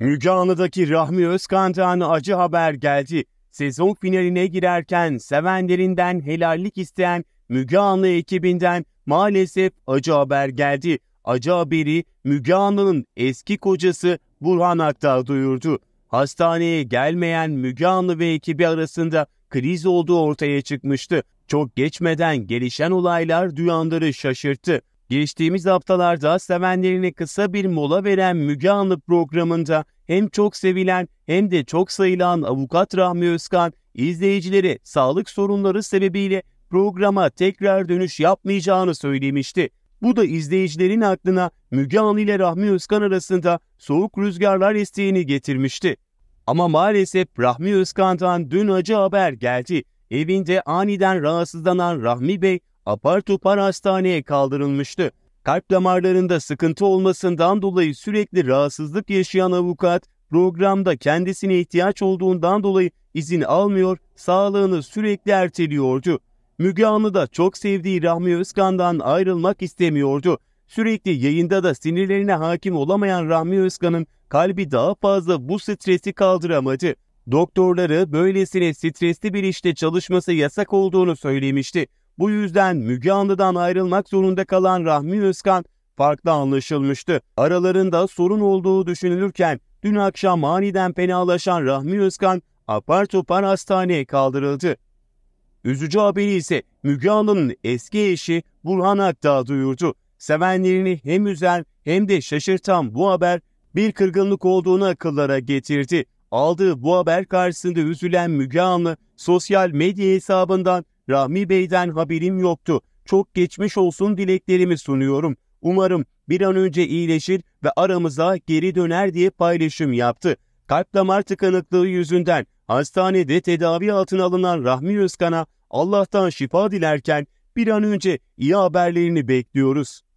Müge Anlı'daki Rahmi Özkan'dan acı haber geldi. Sezon finaline girerken sevenlerinden helallik isteyen Müge Anlı ekibinden maalesef acı haber geldi. Acı haberi Müge Anlı'nın eski kocası Burhan Akdağ duyurdu. Hastaneye gelmeyen Müge Anlı ve ekibi arasında kriz olduğu ortaya çıkmıştı. Çok geçmeden gelişen olaylar duyanları şaşırttı. Geçtiğimiz haftalarda sevenlerine kısa bir mola veren Müge Anlı programında hem çok sevilen hem de çok sayılan avukat Rahmi Özkan izleyicileri sağlık sorunları sebebiyle programa tekrar dönüş yapmayacağını söylemişti. Bu da izleyicilerin aklına Müge Anlı ile Rahmi Özkan arasında soğuk rüzgarlar isteğini getirmişti. Ama maalesef Rahmi Özkan'dan dün acı haber geldi. Evinde aniden rahatsızlanan Rahmi Bey apar topar hastaneye kaldırılmıştı. Kalp damarlarında sıkıntı olmasından dolayı sürekli rahatsızlık yaşayan avukat programda kendisine ihtiyaç olduğundan dolayı izin almıyor, sağlığını sürekli erteliyordu. Müge Anlı da çok sevdiği Rahmi Özkan'dan ayrılmak istemiyordu. Sürekli yayında da sinirlerine hakim olamayan Rahmi Özkan'ın kalbi daha fazla bu stresi kaldıramadı. Doktorları böylesine stresli bir işte çalışması yasak olduğunu söylemişti. Bu yüzden Müge Anlı'dan ayrılmak zorunda kalan Rahmi Özkan farklı anlaşılmıştı. Aralarında sorun olduğu düşünülürken dün akşam aniden fenalaşan Rahmi Özkan apar topar hastaneye kaldırıldı. Üzücü haberi ise Müge Anlı'nın eski eşi Burhan Akdağ duyurdu. Sevenlerini hem üzen hem de şaşırtan bu haber bir kırgınlık olduğunu akıllara getirdi. Aldığı bu haber karşısında üzülen Müge Anlı sosyal medya hesabından Rahmi Bey'den haberim yoktu. Çok geçmiş olsun dileklerimi sunuyorum. Umarım bir an önce iyileşir ve aramıza geri döner diye paylaşım yaptı. Kalp damar tıkanıklığı yüzünden hastanede tedavi altına alınan Rahmi Özkan'a Allah'tan şifa dilerken bir an önce iyi haberlerini bekliyoruz.